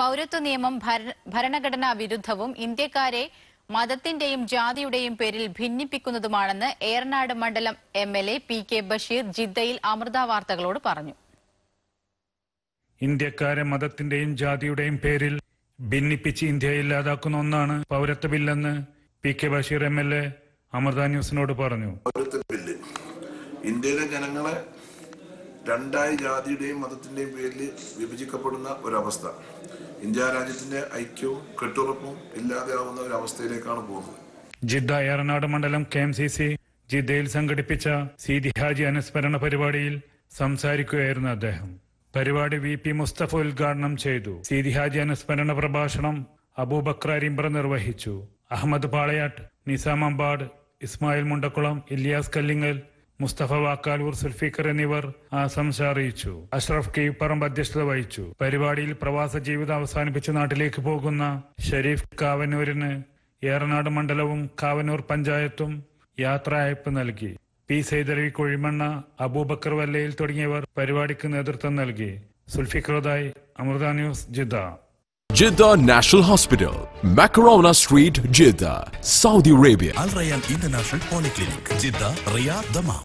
പൗരത്വ നിയമം ഭരണഘടനാ വിരുദ്ധവും ഇന്ത്യക്കാരെ മതത്തിന്റെയും ജാതിയുടെയും പേരിൽ ഭിന്നിപ്പിക്കുന്നതുമാണെന്ന് ഏറനാട് മണ്ഡലം M L A P K Basheer ജിദ്ദയിൽ അമൃത വാർത്തകളോട് പറഞ്ഞു ഇന്ത്യക്കാരെ മതത്തിന്റെയും ജാതിയുടെയും പേരിൽ ഭിന്നിപ്പിച്ച് ഇന്ത്യ ഇല്ലാതാക്കുന്ന ഒന്നാണ് പൗരത്വ ബില്ലെന്ന് P K Basheer M L A Amrita ന്യൂസിനോട് പറഞ്ഞു പൗരത്വ ഇന്ത്യയിലെ ജനങ്ങളെ രണ്ടായി ജാതിയുടെയും മതത്തിൻ്റെയും പേരിൽ വിഭജിക്കപ്പെടുന്ന ഒരവസ്ഥ ഇന്ത്യ രാജ്യത്തിന്റെ ഐക്യവും കെട്ടുറപ്പും ഇല്ലാതെയാവുന്ന ഒരു അവസ്ഥയിലേക്കാണ് പോകുന്നത് ജിദ്ദ ഏറനാട് മണ്ഡലം കെ എം സി സി ജിദ്ദയിൽ സംഘടിപ്പിച്ച സീതി ഹാജി അനുസ്മരണ പരിപാടിയിൽ സംസാരിക്കുകയായിരുന്നു അദ്ദേഹം പരിപാടി വി പി മുസ്തഫ ഉദ്ഘാടനം ചെയ്തു സീതി ഹാജി അനുസ്മരണ പ്രഭാഷണം അബൂബക്ര അരിമ്പ്ര നിർവഹിച്ചു അഹമ്മദ് പാളയാട്ട് നിസാം അമ്പാട് ഇസ്മായിൽ മുണ്ടക്കുളം ഇലിയാസ് കല്ലിങ്ങൽ മുസ്തഫ വാക്കാലൂർ സുൽഫിക്കർ എന്നിവർ ആശംസ അറിയിച്ചു അഷ്റഫ് കീപ്പറമ്പ് അധ്യക്ഷത വഹിച്ചു പരിപാടിയിൽ പ്രവാസ ജീവിതം അവസാനിപ്പിച്ച് നാട്ടിലേക്ക് പോകുന്ന ഷെരീഫ് കാവനൂരിന് ഏറനാട് മണ്ഡലവും കാവനൂർ പഞ്ചായത്തും യാത്രാ അയപ്പ് നൽകി പി സൈദരവി കൊഴിമണ്ണ അബൂബക്കർ വല്ലയിൽ തുടങ്ങിയവർ പരിപാടിക്ക് നേതൃത്വം നൽകി സുൽഫിഖ്രോദായി Amrita news Jeddah Jeddah National Hospital, Macarona Street, Jeddah, Saudi Arabia. Al Rayyan International Polyclinic, Jeddah, Riyadh, Dammam.